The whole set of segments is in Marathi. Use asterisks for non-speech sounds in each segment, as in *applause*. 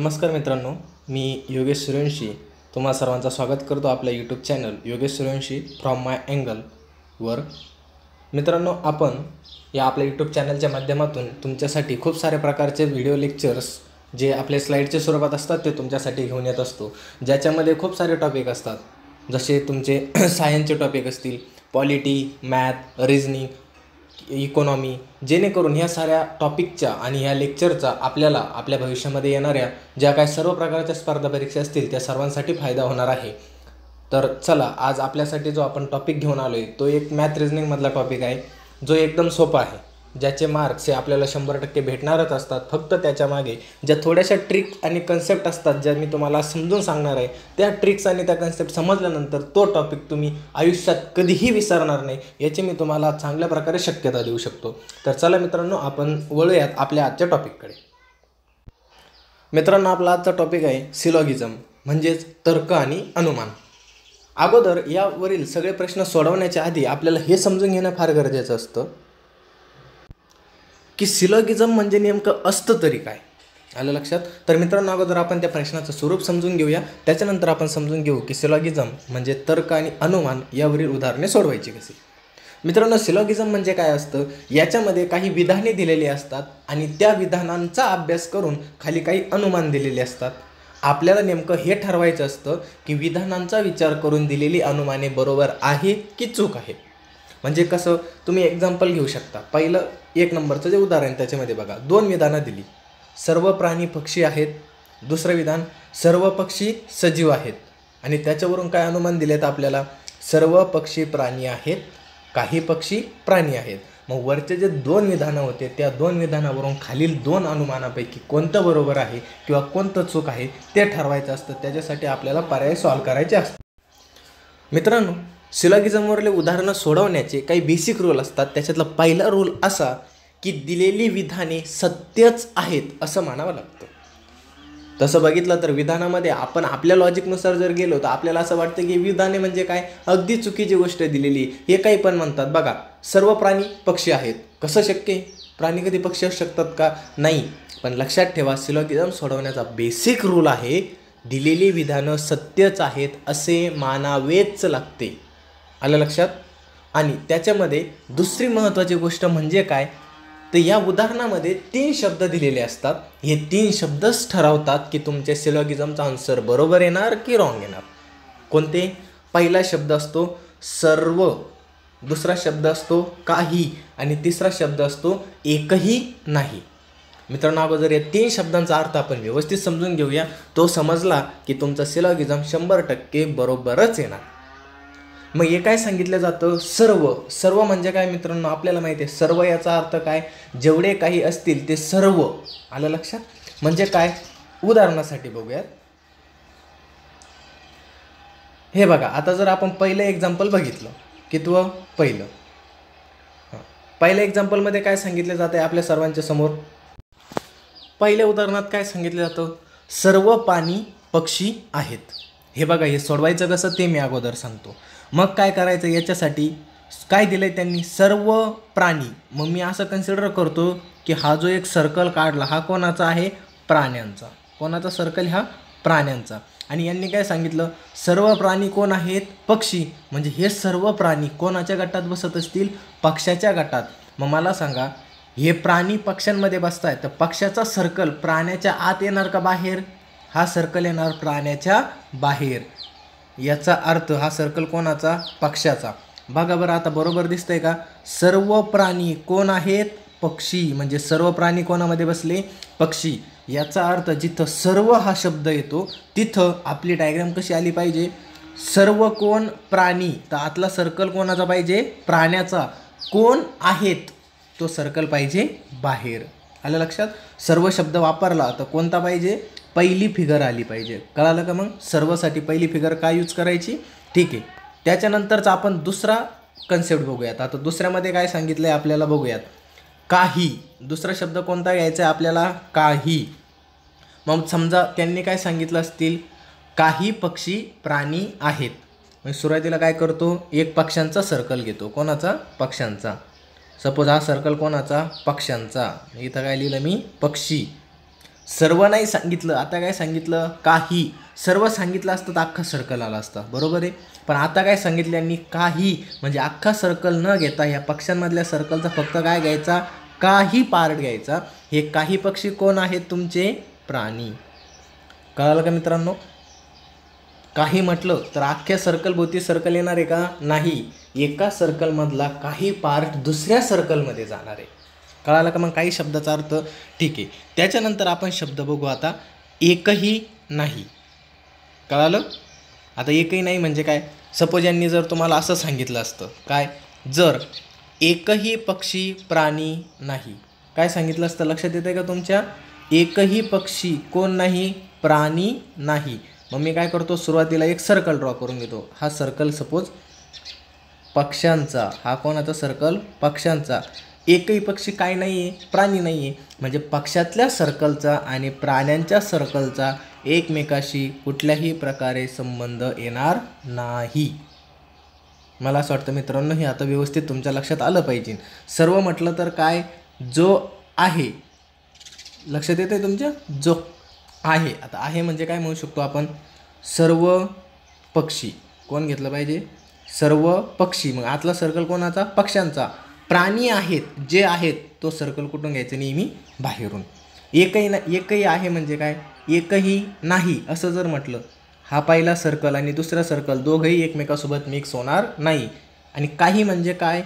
नमस्कार मित्रांनो मी योगेश सूर्यवंशी तुम्हा सर्वांचं स्वागत करतो आपल्या YouTube channel Yogesh Suryavanshi from my angle वर मित्रांनो आपण या आपल्या यूट्यूब चॅनलच्या माध्यमातून तुमच्यासाठी खूप साऱ्या प्रकारचे व्हिडिओ लेक्चर्स जे आपले स्लाईडच्या स्वरूपात असतात ते तुमच्यासाठी घेऊन येत असतो ज्याच्यामध्ये खूप सारे टॉपिक असतात जसे तुमचे सायन्सचे *clears throat* टॉपिक असतील पॉलिटी मॅथ रिजनिंग इकॉनॉमी जेणेकरून ह्या साऱ्या टॉपिकच्या आणि ह्या लेक्चरचा आपल्याला आपल्या भविष्यामध्ये येणाऱ्या ज्या काही सर्व प्रकारच्या स्पर्धा परीक्षा असतील त्या सर्वांसाठी फायदा होणार आहे तर चला आज आपल्यासाठी जो आपण टॉपिक घेऊन आलो आहे तो एक मॅथ रिजनिंगमधला टॉपिक आहे जो एकदम सोपा आहे ज्याचे मार्क्स हे आपल्याला शंभर टक्के भेटणारच असतात फक्त त्याच्यामागे ज्या थोड्याशा ट्रिक्स आणि कन्सेप्ट असतात ज्या मी तुम्हाला समजून सांगणार आहे त्या ट्रिक्स आणि त्या कन्सेप्ट समजल्यानंतर तो टॉपिक तुम्ही आयुष्यात कधीही विसरणार नाही याची मी तुम्हाला चांगल्या प्रकारे शक्यता देऊ शकतो तर चला मित्रांनो आपण वळूयात आपल्या आजच्या टॉपिककडे मित्रांनो आपला आजचा टॉपिक आहे सिलॉगिझम म्हणजेच तर्क आणि अनुमान अगोदर यावरील सगळे प्रश्न सोडवण्याच्या आधी आपल्याला हे समजून घेणं फार गरजेचं असतं की सिलॉगिझम म्हणजे नेमकं असतं तरी काय आलं लक्षात तर मित्रांनो अगोदर आपण त्या प्रश्नाचं स्वरूप समजून घेऊया त्याच्यानंतर आपण समजून घेऊ की सिलॉगिझम म्हणजे तर्क आणि अनुमान यावरील उदाहरणे सोडवायची कशी मित्रांनो सिलॉगिझम म्हणजे काय असतं याच्यामध्ये काही विधाने दिलेली असतात आणि त्या विधानांचा अभ्यास करून खाली काही अनुमान दिलेले असतात आपल्याला नेमकं हे ठरवायचं असतं की विधानांचा विचार करून दिलेली अनुमाने बरोबर आहे की चूक आहे म्हणजे कसं तुम्ही एक्झाम्पल घेऊ शकता पहिलं एक नंबरचं जे उदाहरण त्याच्यामध्ये बघा दोन विधानं दिली सर्व प्राणी पक्षी आहेत दुसरं विधान सर्व पक्षी सजीव आहेत आणि त्याच्यावरून काय अनुमान दिलेत आपल्याला सर्व पक्षी प्राणी आहेत काही पक्षी प्राणी आहेत मग वरचे जे दोन विधानं होते त्या दोन विधानावरून खालील दोन अनुमानापैकी कोणतं बरोबर आहे किंवा कोणतं चूक आहे ते ठरवायचं असतं त्याच्यासाठी आपल्याला पर्याय सॉल्व करायचे असतात मित्रांनो सिलॉगिझमवरले उदाहरणं सोडवण्याचे काही बेसिक रूल असतात त्याच्यातला पहिला रूल असा की दिलेली विधाने सत्यच आहेत असं म्हणावं लागतं तसं बघितलं तर विधानामध्ये आपण आपल्या लॉजिकनुसार जर गेलो तर आपल्याला असं वाटतं की विधाने म्हणजे काय अगदी चुकीची गोष्ट दिलेली हे काही पण म्हणतात बघा सर्व प्राणी पक्षी आहेत कसं शक्य प्राणी कधी पक्षी असू शकतात का नाही पण लक्षात ठेवा सिलॉगिझम सोडवण्याचा बेसिक रूल आहे दिलेली विधानं सत्यच आहेत असे मानावेच लागते आलं लक्षात आणि त्याच्यामध्ये दुसरी महत्त्वाची गोष्ट म्हणजे काय तर या उदाहरणामध्ये तीन शब्द दिलेले असतात हे तीन शब्दच ठरवतात की तुमच्या सिलॉगिझमचा आन्सर बरोबर येणार की रॉंग येणार कोणते पहिला शब्द असतो सर्व दुसरा शब्द असतो काही आणि तिसरा शब्द असतो एकही नाही मित्रांनो अगोदर या तीन शब्दांचा अर्थ आपण व्यवस्थित समजून घेऊया तो समजला की तुमचा सिलॉगिझम शंभर टक्के बरोबरच येणार मग हे काय सांगितलं जातं सर्व सर्व म्हणजे काय मित्रांनो आपल्याला माहिती आहे सर्व याचा अर्थ काय जेवढे काही असतील ते सर्व आलं लक्षात म्हणजे काय उदाहरणासाठी बघूयात हे बघा आता जर आपण पहिलं एक्झाम्पल बघितलं कितवं पहिलं पहिल्या एक्झाम्पलमध्ये काय सांगितलं जात आहे आपल्या सर्वांच्या समोर पहिल्या उदाहरणात काय सांगितलं जातं सर्व पाणी पक्षी आहेत हे बघा हे सोडवायचं कसं ते मी अगोदर सांगतो मग काय करायचं याच्यासाठी काय दिलं आहे त्यांनी सर्व प्राणी मग मी असं कन्सिडर करतो की हा जो एक सर्कल काढला हा कोणाचा आहे प्राण्यांचा कोणाचा सर्कल हा प्राण्यांचा आणि यांनी काय सांगितलं सर्व प्राणी कोण आहेत पक्षी म्हणजे हे सर्व प्राणी कोणाच्या गटात बसत असतील पक्षाच्या गटात मग मला सांगा हे प्राणी पक्ष्यांमध्ये बसत आहेत तर पक्षाचा सर्कल प्राण्याच्या आत येणार का बाहेर हा सर्कल येणार प्राण्याच्या बाहेर याचा अर्थ हा सर्कल कोणाचा पक्षाचा बघा बरं आता बरोबर दिसतंय का सर्व प्राणी कोण आहेत पक्षी म्हणजे सर्व प्राणी कोणामध्ये बसले पक्षी याचा अर्थ जिथं सर्व हा शब्द येतो तिथं आपली डायग्राम कशी आली पाहिजे सर्व कोण प्राणी तर आतला सर्कल कोणाचा पाहिजे प्राण्याचा कोण आहेत तो सर्कल पाहिजे बाहेर आलं लक्षात सर्व शब्द वापरला तर कोणता पाहिजे पहिली फिगर आली पाहिजे कळालं का मग सर्वसाठी पहिली फिगर काय यूज करायची ठीक आहे त्याच्यानंतरच आपण दुसरा कन्सेप्ट बघूयात आता दुसऱ्यामध्ये काय सांगितलं आहे आपल्याला बघूयात काही दुसरा शब्द कोणता घ्यायचा आहे आपल्याला काही मग समजा त्यांनी काय सांगितलं असतील काही पक्षी प्राणी आहेत मग सुरुवातीला काय करतो एक पक्ष्यांचा सर्कल घेतो कोणाचा पक्ष्यांचा सपोज हा सर्कल कोणाचा पक्ष्यांचा इथं काय लिहिलं मी पक्षी सर्व नाही सांगितलं आता काय सांगितलं काही सर्व सांगितलं असतं तर अख्खा सर्कल आला असता बरोबर आहे पण आता काय सांगितल्यांनी काही म्हणजे अख्खा सर्कल न घेता या पक्षांमधल्या सर्कलचा फक्त काय घ्यायचा काही पार्ट घ्यायचा हे काही पक्षी कोण आहेत तुमचे प्राणी कळालं का मित्रांनो काही म्हटलं तर अख्ख्या सर्कलभोवती सर्कल येणार आहे का नाही एका सर्कलमधला काही पार्ट दुसऱ्या सर्कलमध्ये जाणार आहे कळालं का मग काही शब्दाचा अर्थ ठीक आहे त्याच्यानंतर आपण शब्द बघू आता एकही नाही कळालं आता एकही नाही म्हणजे काय सपोज यांनी जर तुम्हाला असं सांगितलं असतं काय जर एकही पक्षी प्राणी नाही काय सांगितलं असतं लक्षात येतं का तुमच्या एकही पक्षी कोण नाही प्राणी नाही मग मी काय करतो सुरुवातीला एक सर्कल ड्रॉ करून घेतो हा सर्कल सपोज पक्ष्यांचा हा कोणाचा सर्कल पक्ष्यांचा एकही पक्षी काय नाही आहे प्राणी नाही आहे म्हणजे पक्षातल्या सर्कलचा आणि प्राण्यांच्या सर्कलचा एकमेकाशी कुठल्याही प्रकारे संबंध येणार नाही मला असं वाटतं मित्रांनो हे आता व्यवस्थित तुमच्या लक्षात आलं पाहिजे सर्व म्हटलं तर काय जो आहे लक्षात येतं आहे तुमच्या जो आहे आता आहे म्हणजे काय म्हणू शकतो आपण सर्व पक्षी कोण घेतलं पाहिजे सर्व पक्षी मग आतला सर्कल कोणाचा पक्ष्यांचा प्राणी आहेत जे आहेत तो सर्कल कुठून घ्यायचं नेहमी बाहेरून एकही ना एकही आहे म्हणजे काय एकही नाही असं जर म्हटलं हा पहिला सर्कल आणि दुसरा सर्कल दोघंही एकमेकासोबत मिक्स होणार नाही आणि काही म्हणजे काय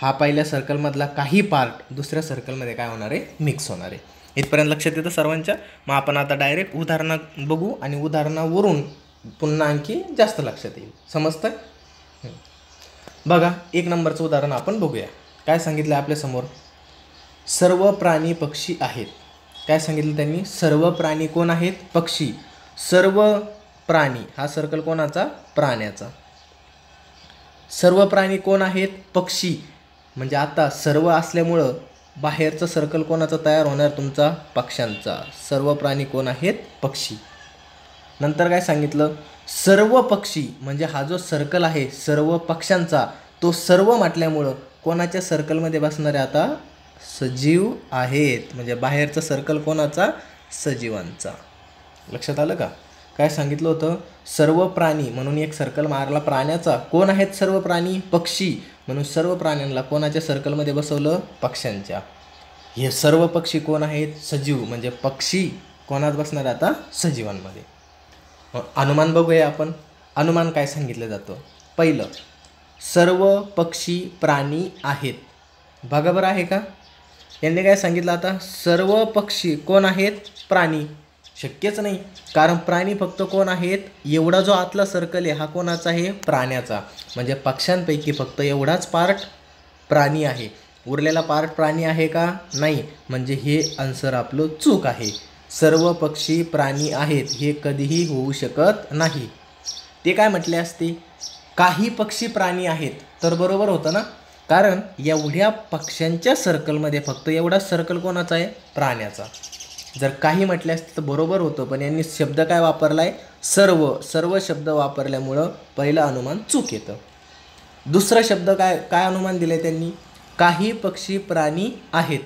हा पहिल्या सर्कलमधला काही पार्ट दुसऱ्या सर्कलमध्ये काय होणार आहे मिक्स होणार आहे इथपर्यंत लक्षात येतं सर्वांच्या मग आपण आता डायरेक्ट उदाहरणं बघू आणि उदाहरणावरून पुन्हा आणखी जास्त लक्षात येईल समजतं बघा एक नंबरचं उदाहरण आपण बघूया काय सांगितलं आहे आपल्यासमोर सर्व प्राणी पक्षी आहेत काय सांगितलं त्यांनी सर्व प्राणी कोण आहेत पक्षी सर्व प्राणी हा सर्कल कोणाचा प्राण्याचा सर्व प्राणी कोण आहेत पक्षी म्हणजे आता सर्व असल्यामुळं बाहेरचं सर्कल कोणाचा तयार होणार तुमचा पक्ष्यांचा सर्व प्राणी कोण आहेत पक्षी नंतर काय सांगितलं सर्व पक्षी म्हणजे हा जो सर्कल आहे सर्व पक्ष्यांचा तो सर्व म्हटल्यामुळं कोणाच्या सर्कलमध्ये बसणारे आता सजीव आहेत म्हणजे बाहेरचा सर्कल कोणाचा सजीवांचा लक्षात आलं का काय सांगितलं होतं सर्व प्राणी म्हणून एक सर्कल मारला प्राण्याचा कोण आहेत सर्व प्राणी पक्षी म्हणून सर्व प्राण्यांना कोणाच्या सर्कलमध्ये बसवलं पक्ष्यांच्या हे सर्व पक्षी कोण आहेत सजीव म्हणजे पक्षी कोणात बसणार आता सजीवांमध्ये अनुमान बघूया आपण अनुमान काय सांगितलं जातं पहिलं सर्व पक्षी प्राणी आहेत बघा बरं आहे का यांनी काय सांगितलं आता सर्व पक्षी कोण आहेत प्राणी शक्यच नाही कारण प्राणी फक्त कोण आहेत एवढा जो आतला सर्कल आहे हा कोणाचा आहे प्राण्याचा म्हणजे पक्ष्यांपैकी फक्त एवढाच पार्ट प्राणी आहे उरलेला पार्ट प्राणी आहे का नाही म्हणजे हे आन्सर आपलं चूक आहे सर्व पक्षी प्राणी आहेत हे कधीही होऊ शकत नाही ते काय म्हटले असते काही पक्षी प्राणी आहेत तर बरोबर होतं ना कारण एवढ्या पक्ष्यांच्या सर्कलमध्ये फक्त एवढा सर्कल कोणाचा आहे प्राण्याचा जर काही म्हटले असते तर बरोबर होतं पण यांनी शब्द काय वापरला आहे सर्व सर्व शब्द वापरल्यामुळं पहिलं अनुमान चूक येतं दुसरा शब्द काय काय अनुमान दिलं आहे त्यांनी काही पक्षी प्राणी आहेत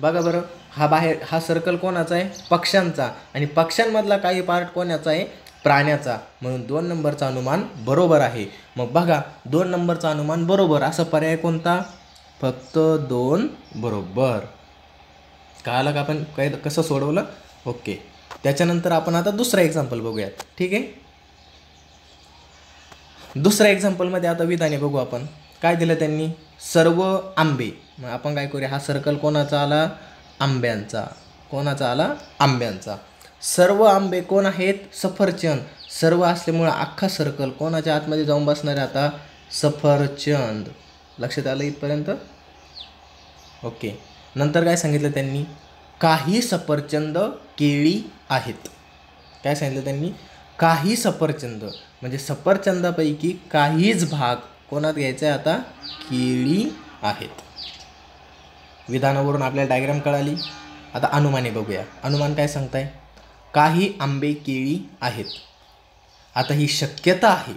बघा बरं हा बाहेर हा सर्कल कोणाचा आहे पक्ष्यांचा आणि पक्ष्यांमधला काही पार्ट कोणाचा आहे प्राण्याचा म्हणून दोन नंबरचा अनुमान बरोबर आहे मग बघा दोन नंबरचा अनुमान बरोबर असा पर्याय कोणता फक्त दोन बरोबर आलं का आपण काय कसं सोडवलं ओके त्याच्यानंतर आपण आता दुसरा एक्झाम्पल बघूयात ठीक आहे दुसऱ्या एक्झाम्पलमध्ये आता विधाने बघू आपण काय दिलं त्यांनी सर्व आंबे मग आपण काय करूया हा सर्कल कोणाचा आला आंब्यांचा कोणाचा आला आंब्यांचा सर्व आंबे कोण आहेत सफरचंद सर्व असल्यामुळे अख्खा सर्कल कोणाच्या आतमध्ये जाऊन बसणारे आता सफरचंद लक्षात आलं इथपर्यंत ओके नंतर काय सांगितलं त्यांनी काही सफरचंद केळी आहेत काय सांगितलं त्यांनी काही सफरचंद म्हणजे सफरचंदापैकी काहीच भाग कोणात घ्यायचा आहे आता केळी आहेत विधानावरून आपल्याला डायग्राम कळाली आता अनुमाने बघूया अनुमान काय सांगताय काही आंबे केळी आहेत आता ही शक्यता आहे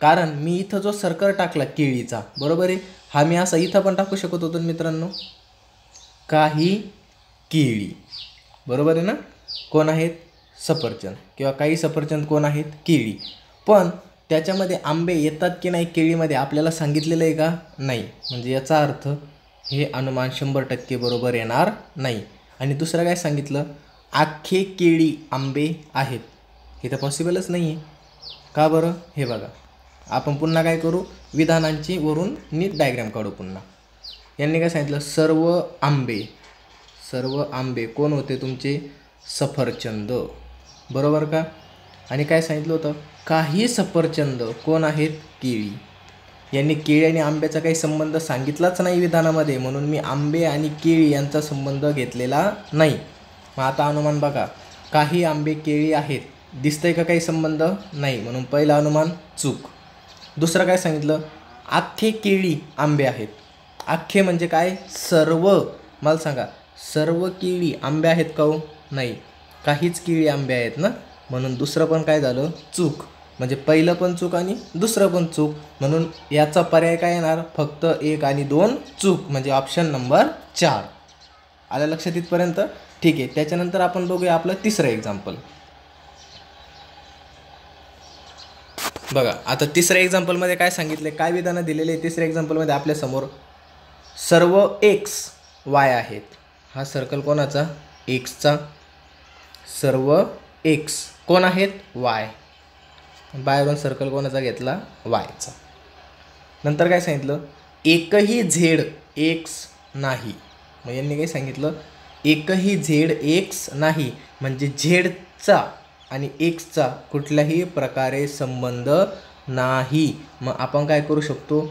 कारण मी इथं जो सरकार टाकला केळीचा बरोबर आहे हा मी असा इथं पण टाकू शकत होतो मित्रांनो काही केळी बरोबर आहे ना कोण आहेत सफरचंद किंवा काही सफरचंद कोण आहेत केळी पण त्याच्यामध्ये आंबे येतात की नाही केळीमध्ये आपल्याला सांगितलेलं आहे का नाही म्हणजे याचा अर्थ हे अनुमान शंभर टक्के बरोबर येणार नाही आणि दुसरं काय सांगितलं आखे केळी आंबे आहेत हे तर पॉसिबलच नाही आहे का बरं हे बघा आपण पुन्हा काय करू विधानांची वरून नीट डायग्राम काढू पुन्हा यांनी काय सांगितलं सर्व आंबे सर्व आंबे कोण होते तुमचे सफरचंद बरोबर का आणि काय सांगितलं होतं काही सफरचंद कोण आहेत केळी यांनी केळी आणि आंब्याचा काही संबंध सांगितलाच नाही विधानामध्ये म्हणून मी आंबे आणि केळी यांचा संबंध घेतलेला नाही मग आता अनुमान बघा काही आंबे केळी आहेत दिसतंय का काही संबंध नाही म्हणून पहिलं अनुमान चूक दुसरं काय सांगितलं आख्खे केळी आंबे आहेत आख्खे म्हणजे काय सर्व मला सांगा सर्व केळी आंबे आहेत का हो नाही काहीच केळी आंबे आहेत ना म्हणून दुसरं पण काय झालं चूक म्हणजे पहिलं पण चूक आणि दुसरं पण चूक म्हणून याचा पर्याय काय येणार फक्त एक आणि दोन चूक म्हणजे ऑप्शन नंबर चार आलं लक्षात इथपर्यंत ठीक आहे त्याच्यानंतर आपण बघूया आपलं तिसरं एक्झाम्पल बघा आता तिसऱ्या एक्झाम्पलमध्ये काय सांगितले काय विधानं दिलेले आहे तिसऱ्या एक्झाम्पलमध्ये आपल्यासमोर सर्व एक्स वाय आहेत हा सर्कल कोणाचा एक्सचा सर्व एक्स कोण आहेत वाय बाहेरून सर्कल कोणाचा घेतला वायचा नंतर काय सांगितलं एकही झेड एक्स नाही मग यांनी काय सांगितलं एकही झेड एक्स नाही म्हणजे झेडचा आणि एक्सचा कुठल्याही प्रकारे संबंध नाही मग आपण काय करू शकतो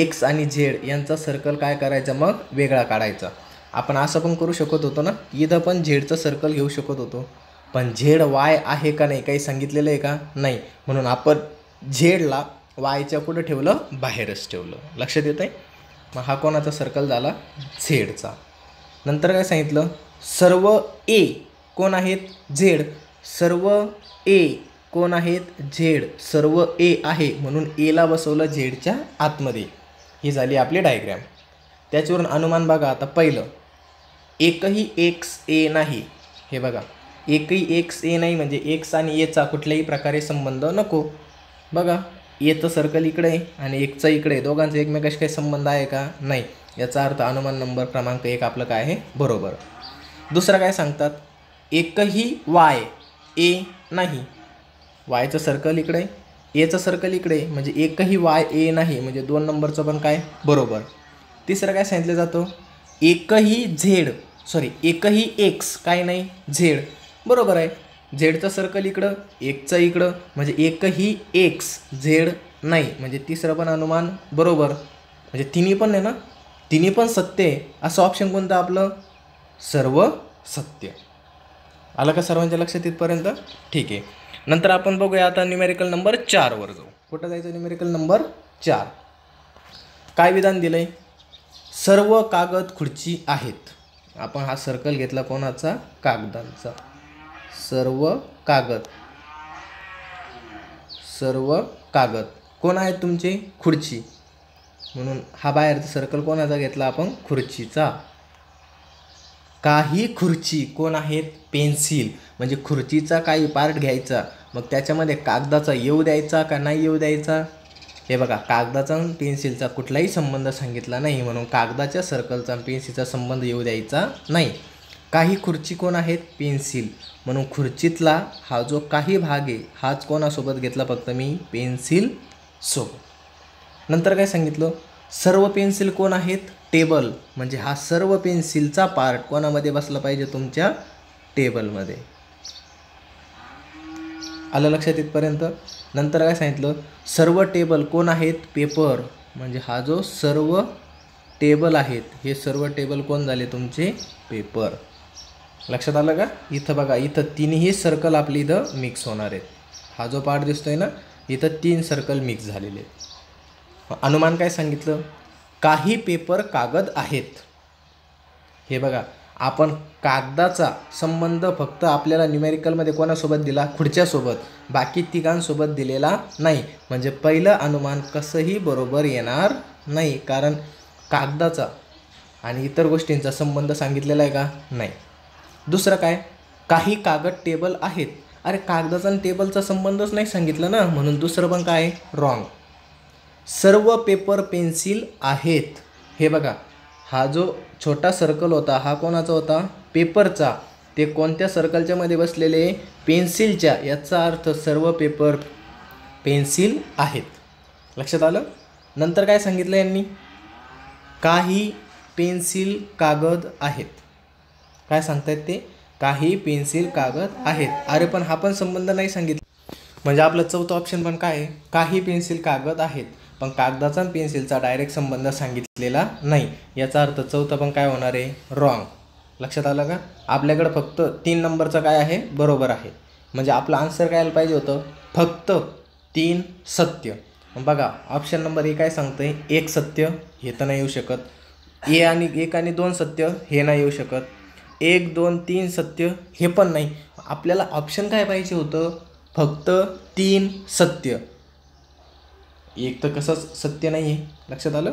एक्स आणि झेड यांचा सर्कल काय करायचा मग वेगळा काढायचा आपण असं पण करू शकत होतो ना इथं पण झेडचं सर्कल घेऊ शकत होतो पण झेड वाय आहे का नाही काही सांगितलेलं आहे का नाही म्हणून आपण झेडला वायच्या पुढं ठेवलं बाहेरच ठेवलं लक्षात येत आहे मग हा कोणाचा सर्कल झाला झेडचा नंतर काय सांगितलं सर्व ए कोण आहेत झेड सर्व ए कोण आहेत झेड सर्व ए आहे म्हणून एला बसवलं झेडच्या आतमध्ये ही झाली आपली डायग्रॅम त्याच्यावरून अनुमान बघा आता पहिलं एकही एक्स ए नाही हे बघा एकही एक्स ए नाही म्हणजे एक्स आणि एचा कुठल्याही प्रकारे संबंध नको बघा एचं सर्कल इकडे आहे आणि एकचं इकडे आहे दोघांचा एकमेकाशी काही संबंध आहे का नाही याचा अर्थ अनुमान नंबर क्रमांक एक आपलं काय आहे बरोबर दुसरं काय सांगतात एकही वाय ए नाही वायचं सर्कल इकडे एचं सर्कल इकडे म्हणजे एकही वाय ए नाही म्हणजे दोन नंबरचं पण काय बरोबर तिसरं काय सांगितलं जातं एकही झेड सॉरी एकही एक्स काय नाही झेड बरोबर आहे झेडचं सर्कल इकडं एकचं इकडं म्हणजे एकही एक्स झेड नाही म्हणजे तिसरं पण अनुमान बरोबर म्हणजे तिन्ही पण आहे ना तिन्ही पण सत्य आहे असं ऑप्शन कोणतं आपलं सर्व सत्य आलं का सर्वांच्या लक्षात तिथपर्यंत ठीक आहे नंतर आपण बघूया आता न्युमेरिकल नंबर चारवर जाऊ कुठं जायचं न्युमेरिकल नंबर चार काय विधान दिलं आहे सर्व कागद खुर्ची आहेत आपण हा सर्कल घेतला कोणाचा कागदांचा सर्व कागद सर्व कागद कोण आहेत तुमचे खुर्ची म्हणून हा बाहेरचा सर्कल कोणाचा घेतला आपण खुर्चीचा काही खुर्ची कोण आहेत पेन्सिल म्हणजे खुर्चीचा काही पार्ट घ्यायचा मग त्याच्यामध्ये कागदाचा येऊ द्यायचा का नाही येऊ द्यायचा हे बघा कागदाचा पेन्सिलचा कुठलाही संबंध सांगितला नाही म्हणून कागदाच्या सर्कलचा पेन्सिलचा संबंध येऊ द्यायचा नाही काही खुर्ची कोण आहेत पेन्सिल म्हणून खुर्चीतला हा जो काही भाग आहे हाच कोणासोबत घेतला फक्त मी पेन्सिल सोबत नंतर काय सांगितलं सर्व पेन्सिल कोण आहेत टेबल म्हणजे हा सर्व पेन्सिलचा पार्ट कोणामध्ये बसला पाहिजे तुमच्या टेबलमध्ये आलं लक्षात इथपर्यंत नंतर काय सांगितलं सर्व टेबल कोण आहेत पेपर म्हणजे हा जो सर्व टेबल आहेत हे सर्व टेबल कोण झाले तुमचे पेपर लक्षात आलं का इथं बघा इथं तीनही सर्कल आपली इथं मिक्स होणार आहेत हा जो पार्ट दिसतोय ना इथं तीन सर्कल मिक्स झालेले आहेत अनुमान काय सांगितलं काही पेपर कागद आहेत हे बघा आपण कागदाचा संबंध फक्त आपल्याला न्युमेरिकलमध्ये कोणासोबत दिला खुडच्यासोबत बाकी तिघांसोबत दिलेला नाही म्हणजे पहिलं अनुमान कसंही बरोबर येणार नाही कारण कागदाचा आणि इतर गोष्टींचा संबंध सांगितलेला आहे का नाही दुसरं काय काही कागद टेबल आहेत अरे कागदाचा आणि टेबलचा संबंधच नाही सांगितलं ना म्हणून दुसरं पण काय रॉंग सर्व पेपर पेन्सिल आहेत हे बघा हा जो छोटा सर्कल होता हा कोणाचा होता पेपरचा ते कोणत्या सर्कलच्या मध्ये बसलेले पेन्सिलच्या याचा अर्थ सर्व पेपर पेन्सिल आहेत लक्षात आलं नंतर काय सांगितलं यांनी काही पेन्सिल कागद आहेत काय सांगतायत ते काही पेन्सिल कागद आहेत अरे पण हा पण संबंध नाही सांगितला म्हणजे आपलं चौथं ऑप्शन पण काय आहे काही पेन्सिल कागद आहेत पण कागदाचा आणि पेन्सिलचा डायरेक्ट संबंध सांगितलेला नाही याचा अर्थ चौथं पण काय होणार आहे रॉंग लक्षात आलं का आपल्याकडं फक्त तीन नंबरचं काय आहे बरोबर आहे म्हणजे आपलं आन्सर काय पाहिजे होतं फक्त तीन सत्य बघा ऑप्शन नंबर ए काय सांगतं एक सत्य हे तर नाही येऊ शकत ए आणि एक आणि दोन सत्य हे नाही येऊ शकत एक दोन तीन सत्य हे पण नाही आपल्याला ऑप्शन काय पाहिजे होतं फक्त तीन सत्य एक तर कसंच सत्य नाही आहे लक्षात आलं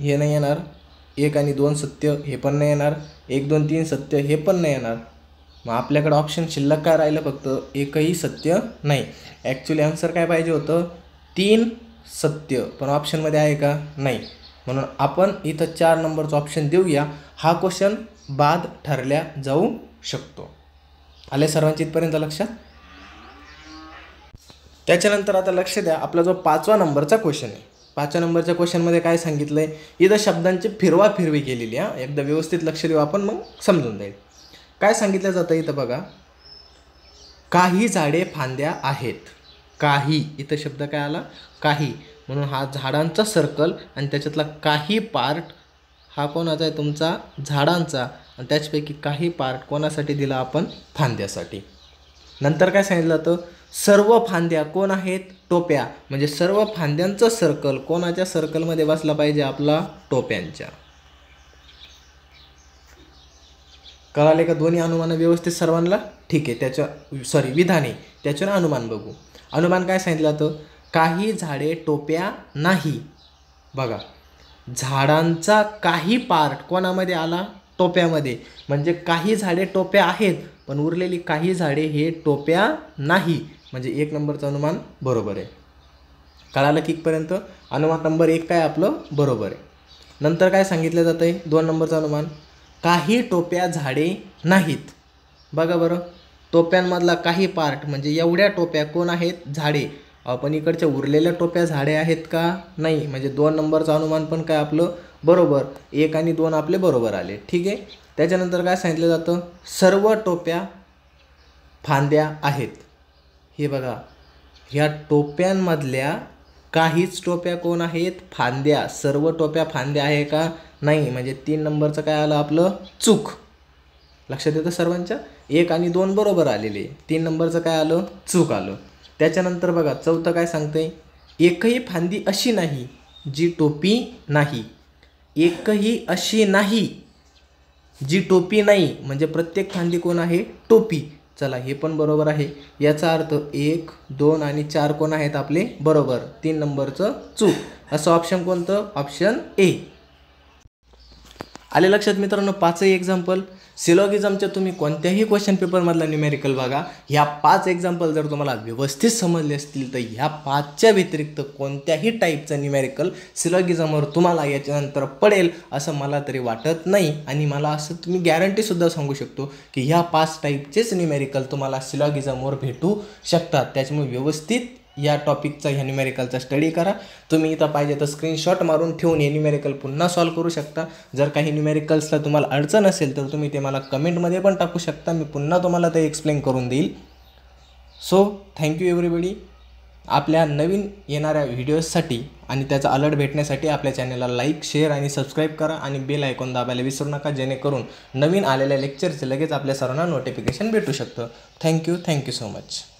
हे नाही येणार एक आणि दोन सत्य हे पण नाही येणार एक दोन तीन सत्य हे पण नाही येणार मग आपल्याकडं ऑप्शन शिल्लक काय राहिलं फक्त एकही सत्य नाही ॲक्च्युली आन्सर काय पाहिजे होतं तीन सत्य पण ऑप्शनमध्ये आहे का नाही म्हणून आपण इथं चार नंबरचं ऑप्शन देऊया हा क्वेश्चन बाद ठरल्या जाऊ शकतो आले सर्वांची इथपर्यंत लक्षात त्याच्यानंतर आता लक्ष द्या आपला जो पाचवा नंबरचा क्वेश्चन आहे पाचव्या नंबरच्या क्वेश्चनमध्ये काय सांगितलं आहे इथं शब्दांची फिरवा फिरवी केलेली आहे एकदा व्यवस्थित लक्ष देऊ आपण मग समजून जाईल काय सांगितलं जातं इथं बघा काही झाडे फांद्या आहेत काही इथं शब्द काय आला काही म्हणून हा झाडांचा सर्कल आणि त्याच्यातला काही पार्ट हा कोणाचा आहे तुमचा झाडांचा आणि त्याचपैकी काही पार्ट कोणासाठी दिला आपण फांद्यासाठी नंतर काय सांगितलं होतं सर्व फांद्या कोण आहेत टोप्या म्हणजे सर्व फांद्यांचं सर्कल कोणाच्या सर्कलमध्ये बसला पाहिजे आपला टोप्यांच्या कळाले का दोन्ही अनुमानं व्यवस्थित सर्वांना ठीक आहे त्याच्या सॉरी विधाने त्याच्यावर अनुमान बघू अनुमान काय सांगितलं होतं काही झाडे टोप्या नाही बघा झाडांचा काही पार्ट कोणामध्ये आला टोप्यामध्ये म्हणजे काही झाडे टोप्या आहेत पण उरलेली काही झाडे हे टोप्या नाही म्हणजे एक नंबरचं अनुमान बरोबर आहे कळालं किकपर्यंत अनुमान नंबर एक काय आपलं बरोबर आहे नंतर काय सांगितलं जातं आहे दोन नंबरचं अनुमान काही टोप्या झाडे नाहीत बघा बरं टोप्यांमधला काही पार्ट म्हणजे एवढ्या टोप्या कोण आहेत झाडे पण इकडच्या उरलेल्या टोप्या झाडे आहेत का नाही म्हणजे दोन नंबरचं अनुमान पण काय आपलं बरोबर एक आणि दोन आपले बरोबर आले ठीक आहे त्याच्यानंतर काय सांगितलं जातं सर्व टोप्या फांद्या आहेत हे बघा ह्या टोप्यांमधल्या काहीच टोप्या कोण आहेत फांद्या सर्व टोप्या फांद्या आहे का नाही म्हणजे तीन नंबरचं काय आलं आपलं चूक लक्षात येतं सर्वांच्या एक आणि दोन बरोबर आलेले तीन नंबरचं काय आलं चूक आलं त्याच्यानंतर बघा चौथं काय सांगते एकही फांदी अशी नाही जी टोपी नाही एकही अशी नाही जी टोपी नाही म्हणजे प्रत्येक फांदी कोण आहे टोपी चला हे पण बरोबर आहे याचा अर्थ एक दोन आणि चार कोण आहेत आपले बरोबर तीन नंबरचं चूक असं ऑप्शन कोणतं ऑप्शन ए आले लक्षात मित्रांनो पाचही एक्झाम्पल सिलॉगिझमच्या तुम्ही कोणत्याही क्वेश्चन पेपरमधला न्यूमेरिकल बघा ह्या पाच एक्झाम्पल जर तुम्हाला व्यवस्थित समजले असतील तर ह्या पाचच्या व्यतिरिक्त कोणत्याही टाईपचं न्यूमेरिकल सिलॉगिझमवर तुम्हाला याच्यानंतर पडेल असं मला तरी वाटत नाही आणि मला असं तुम्ही गॅरंटीसुद्धा सांगू शकतो की ह्या पाच टाईपचेच न्युमेरिकल तुम्हाला सिलॉगिझमवर भेटू शकतात त्याच्यामुळे व्यवस्थित या टॉपिकचा ह्या स्टडी करा तुम्ही इथं पाहिजे तर स्क्रीनशॉट मारून ठेवून हे न्युमेरिकल पुन्हा सॉल्व करू शकता जर काही न्युमेरिकल्सला तुम्हाला अडचण असेल तर तुम्ही ते मला कमेंटमध्ये पण टाकू शकता मी पुन्हा तुम्हाला ते एक्सप्लेन करून देईल सो थँक्यू एव्हरीबडी आपल्या नवीन येणाऱ्या व्हिडिओजसाठी आणि त्याचा अलर्ट भेटण्यासाठी आपल्या चॅनलला लाईक शेअर आणि सबस्क्राईब करा आणि बेल ऐकून दाबायला विसरू नका जेणेकरून नवीन आलेल्या लेक्चरचे लगेच आपल्या सर्वांना नोटिफिकेशन भेटू शकतं थँक्यू थँक्यू सो मच